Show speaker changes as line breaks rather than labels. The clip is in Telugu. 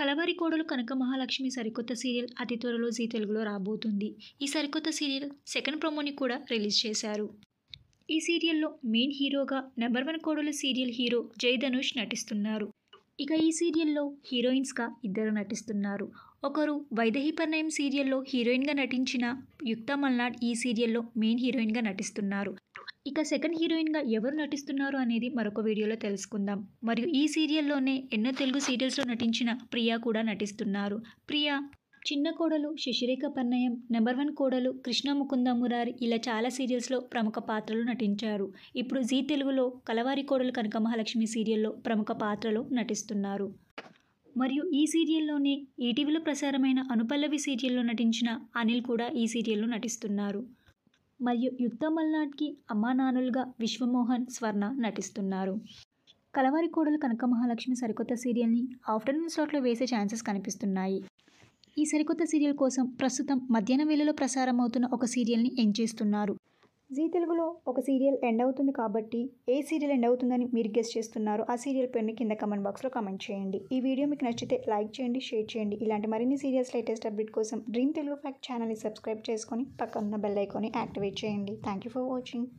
కలవరి కోడలు కనక మహాలక్ష్మి సరికొత్త సీరియల్ అతి త్వరలో జీ తెలుగులో రాబోతుంది ఈ సరికొత్త సీరియల్ సెకండ్ ప్రోమోని కూడా రిలీజ్ చేశారు ఈ సీరియల్లో మెయిన్ హీరోగా నెంబర్ వన్ కోడలు సీరియల్ హీరో జై ధనుష్ నటిస్తున్నారు ఇక ఈ సీరియల్లో హీరోయిన్స్గా ఇద్దరు నటిస్తున్నారు ఒకరు పర్ణయం సీరియల్లో హీరోయిన్గా నటించిన యుక్తా మల్నాడ్ ఈ సీరియల్లో మెయిన్ హీరోయిన్గా నటిస్తున్నారు ఇక సెకండ్ హీరోయిన్గా ఎవరు నటిస్తున్నారు అనేది మరొక వీడియోలో తెలుసుకుందాం మరియు ఈ సీరియల్లోనే ఎన్నో తెలుగు సీరియల్స్లో నటించిన ప్రియా కూడా నటిస్తున్నారు ప్రియా చిన్న కోడలు శశిరేఖ పన్నయం నెంబర్ వన్ కోడలు కృష్ణ ముకుంద మురారి ఇలా చాలా సీరియల్స్లో ప్రముఖ పాత్రలు నటించారు ఇప్పుడు జీ తెలుగులో కలవారి కోడలు కనక మహాలక్ష్మి సీరియల్లో ప్రముఖ పాత్రలు నటిస్తున్నారు మరియు ఈ సీరియల్లోనే ఈటీవీలో ప్రసారమైన అనుపల్లవి సీరియల్లో నటించిన అనిల్ కూడా ఈ సీరియల్లో నటిస్తున్నారు మరియు యుద్ధ మల్నాడ్కి అమ్మానాన్నులుగా విశ్వమోహన్ స్వర్ణ నటిస్తున్నారు కలవారి కోడలు కనక మహాలక్ష్మి సరికొత్త సీరియల్ని ఆఫ్టర్నూన్ స్లాట్లో వేసే ఛాన్సెస్ కనిపిస్తున్నాయి ఈ సరికొత్త సీరియల్ కోసం ప్రస్తుతం మధ్యాహ్నం వేళలో ప్రసారం అవుతున్న ఒక సీరియల్ని ఎంచేస్తున్నారు చేస్తున్నారు
జీ తెలుగులో ఒక సీరియల్ ఎండ్ అవుతుంది కాబట్టి ఏ సీరియల్ ఎండ్ అవుతుందని మీరు గెస్ట్ చేస్తున్నారు ఆ సీరియల్ పేరుని కింద కమెంట్ బాక్స్లో కమెంట్ చేయండి ఈ వీడియో మీకు నచ్చితే లైక్ చేయండి షేర్ చేయండి ఇలాంటి మరిన్ని సీరియల్స్ లేటెస్ట్ అప్డేట్ కోసం డ్రీమ్ తెలుగు ఫ్యాక్ట్ ఛానల్ని సబ్స్క్రైబ్ చేసుకొని పక్కన ఉన్న బెల్ ఐకోని యాక్టివేట్ చేయండి థ్యాంక్ యూ ఫర్ వాచింగ్